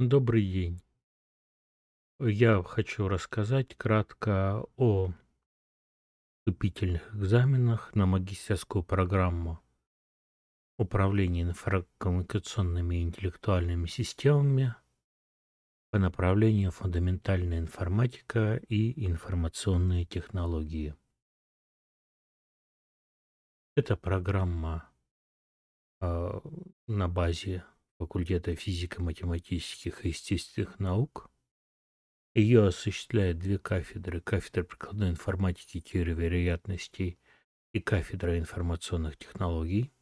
Добрый день. Я хочу рассказать кратко о вступительных экзаменах на магистерскую программу управления информационными и интеллектуальными системами по направлению фундаментальная информатика и информационные технологии. Эта программа э, на базе факультета физико-математических и естественных наук. Ее осуществляют две кафедры – кафедра прикладной информатики и теории вероятностей и кафедра информационных технологий.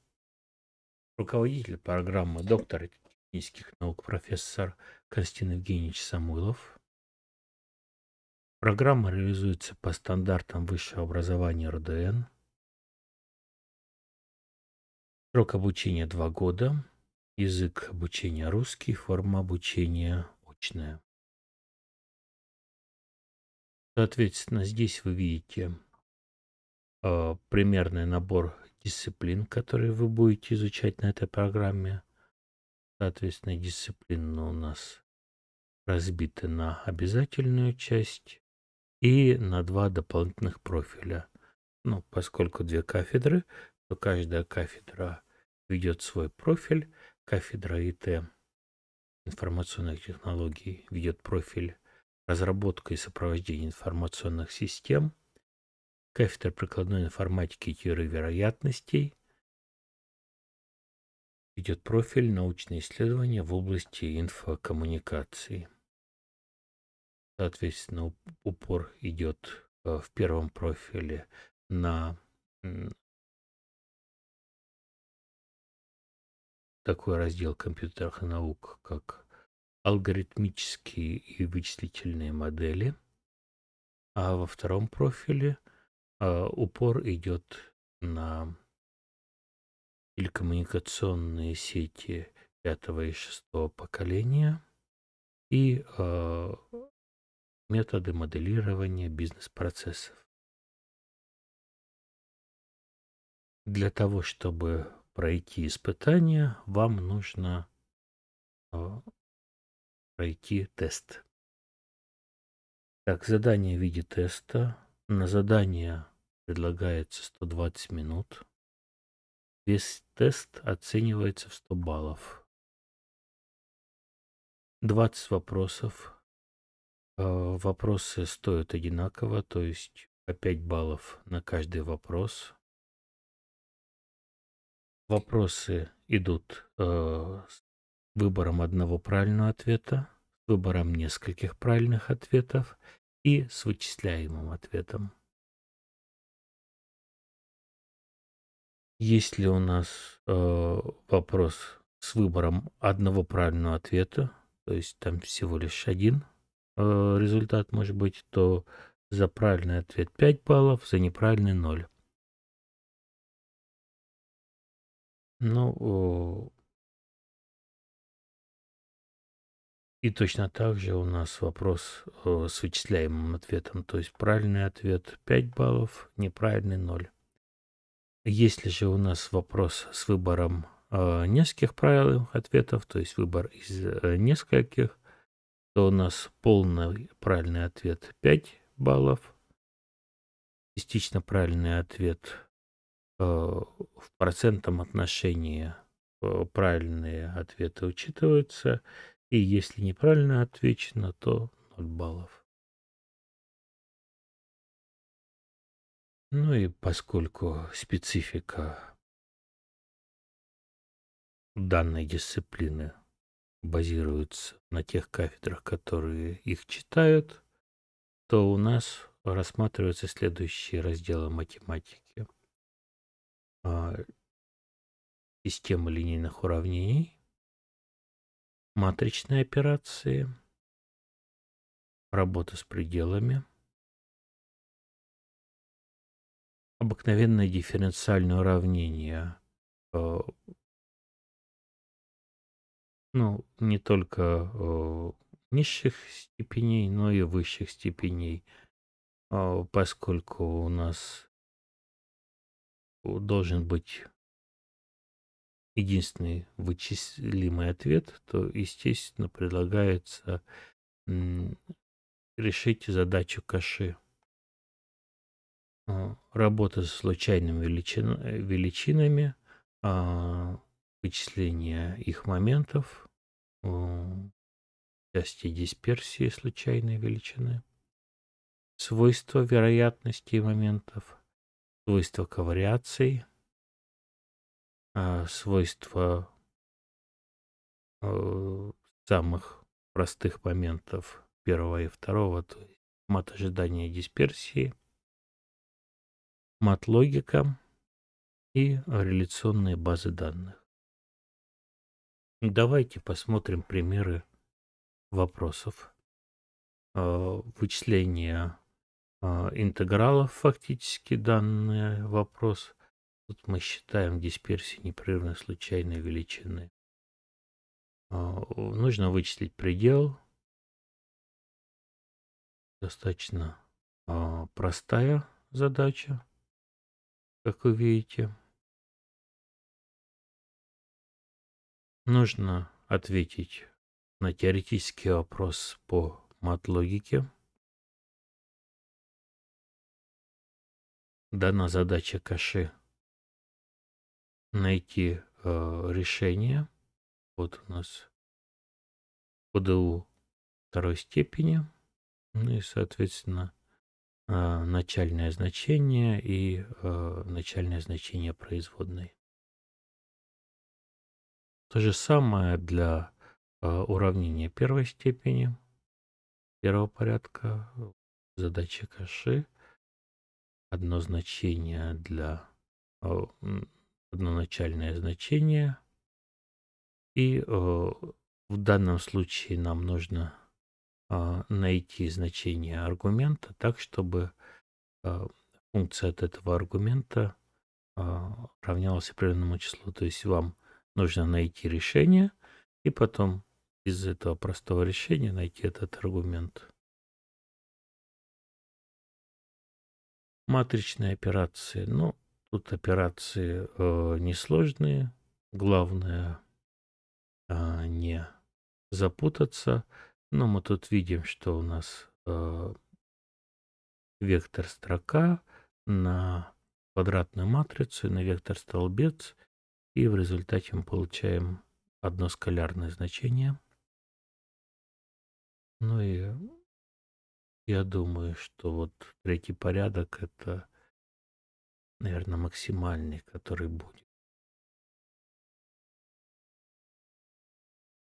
Руководитель программы доктор технических наук профессор Константин Евгеньевич Самойлов. Программа реализуется по стандартам высшего образования РДН. Срок обучения два года. Язык обучения русский, форма обучения очная. Соответственно, здесь вы видите э, примерный набор дисциплин, которые вы будете изучать на этой программе. Соответственно, дисциплины у нас разбиты на обязательную часть и на два дополнительных профиля. Ну, поскольку две кафедры, то каждая кафедра ведет свой профиль, Кафедра ИТ информационных технологий ведет профиль разработка и сопровождение информационных систем, кафедра прикладной информатики и теории вероятностей, ведет профиль научные исследования в области инфокоммуникации. Соответственно, упор идет э, в первом профиле на такой раздел компьютерных наук, как алгоритмические и вычислительные модели, а во втором профиле а, упор идет на телекоммуникационные сети пятого и шестого поколения и э, методы моделирования бизнес-процессов. Для того, чтобы пройти испытание, вам нужно э, пройти тест. Так, задание в виде теста. На задание предлагается 120 минут. Весь тест оценивается в 100 баллов. 20 вопросов. Э, вопросы стоят одинаково, то есть по 5 баллов на каждый вопрос вопросы идут э, с выбором одного правильного ответа, с выбором нескольких правильных ответов и с вычисляемым ответом. Если у нас э, вопрос с выбором одного правильного ответа, то есть там всего лишь один э, результат может быть, то за правильный ответ 5 баллов, за неправильный 0. Ну, э, и точно так же у нас вопрос э, с вычисляемым ответом. То есть правильный ответ 5 баллов, неправильный 0. Если же у нас вопрос с выбором э, нескольких правильных ответов, то есть выбор из нескольких, то у нас полный правильный ответ 5 баллов, частично правильный ответ Э, в процентном отношении э, правильные ответы учитываются, и если неправильно отвечено, то 0 баллов. Ну и поскольку специфика данной дисциплины базируется на тех кафедрах, которые их читают, то у нас рассматриваются следующие разделы математики а, системы линейных уравнений, матричные операции, работа с пределами, обыкновенное дифференциальное уравнение, э, ну, не только э, низших степеней, но и высших степеней, э, поскольку у нас должен быть единственный вычислимый ответ, то, естественно, предлагается решить задачу каши. А, работа с случайными величин, э, величинами, а, вычисление их моментов, части дисперсии случайной величины, свойства вероятности моментов, свойства ковариаций, а, свойства э, самых простых моментов первого и второго, то есть мат ожидания дисперсии, мат логика и реляционные базы данных. Давайте посмотрим примеры вопросов. Э, Вычисление а, интегралов фактически данный вопрос. Тут мы считаем дисперсии непрерывно случайной величины. А, нужно вычислить предел. Достаточно а, простая задача, как вы видите. Нужно ответить на теоретический вопрос по мат-логике. дана задача каши найти э, решение. Вот у нас ПДУ второй степени. Ну и, соответственно, э, начальное значение и э, начальное значение производной. То же самое для э, уравнения первой степени, первого порядка, задачи каши одно значение для э, одно начальное значение. И э, в данном случае нам нужно а, найти значение аргумента так, чтобы э, функция от этого аргумента а, равнялась определенному числу. То есть вам нужно найти решение и потом из этого простого решения найти этот аргумент. матричные операции. Ну, тут операции э, несложные. Главное э, не запутаться. Но мы тут видим, что у нас э, вектор строка на квадратную матрицу, на вектор столбец. И в результате мы получаем одно скалярное значение. Ну и я думаю, что вот третий порядок это, наверное, максимальный, который будет.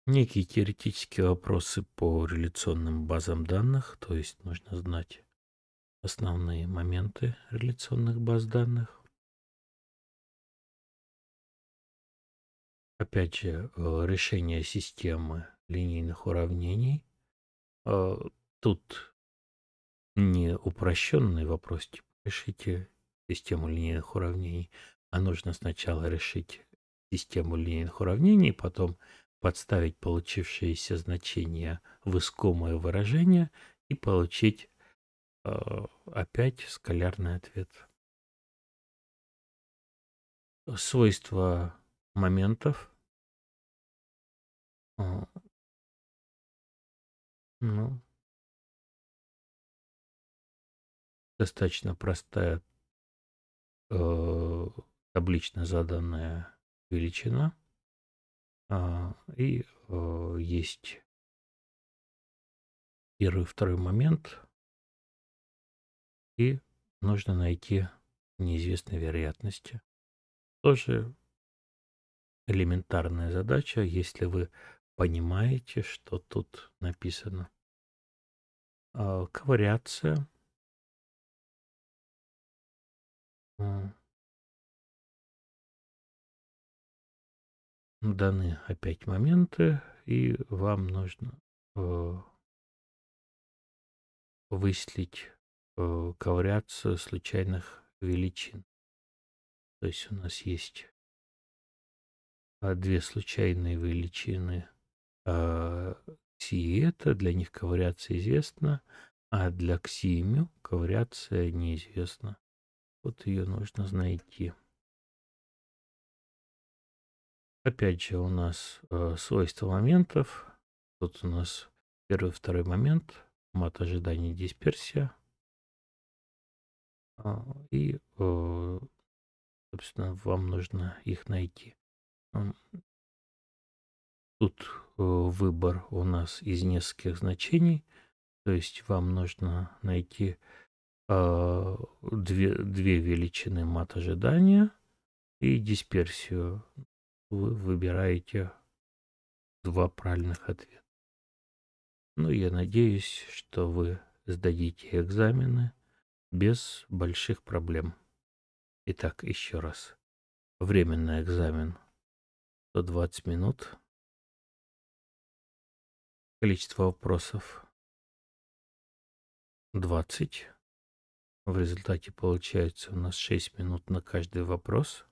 Некие теоретические вопросы по реляционным базам данных, то есть нужно знать основные моменты реляционных баз данных. Опять же, э, решение системы линейных уравнений. Э, тут не упрощенный вопрос, типа решите систему линейных уравнений, а нужно сначала решить систему линейных уравнений, потом подставить получившиеся значения в искомое выражение и получить э, опять скалярный ответ. Свойства моментов. А, ну, достаточно простая э, таблично заданная величина. А, и э, есть первый, второй момент. И нужно найти неизвестные вероятности. Тоже элементарная задача, если вы понимаете, что тут написано. А, Ковариация Даны опять моменты, и вам нужно э, выслить э, ковариацию случайных величин. То есть у нас есть а, две случайные величины э, это для них ковариация известна, а для ксимю ковариация неизвестна. Вот ее нужно найти. Опять же у нас э, свойства моментов. Тут у нас первый, второй момент. Мат ожидания дисперсия. А, и, э, собственно, вам нужно их найти. Тут э, выбор у нас из нескольких значений. То есть вам нужно найти Э, две, две величины мат ожидания и дисперсию. Вы выбираете два правильных ответа. Ну, я надеюсь, что вы сдадите экзамены без больших проблем. Итак, еще раз. Временный экзамен 120 минут. Количество вопросов 20. В результате получается у нас 6 минут на каждый вопрос.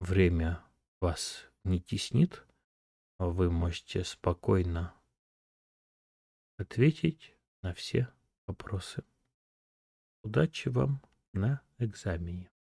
Время вас не теснит. Вы можете спокойно ответить на все вопросы. Удачи вам на экзамене.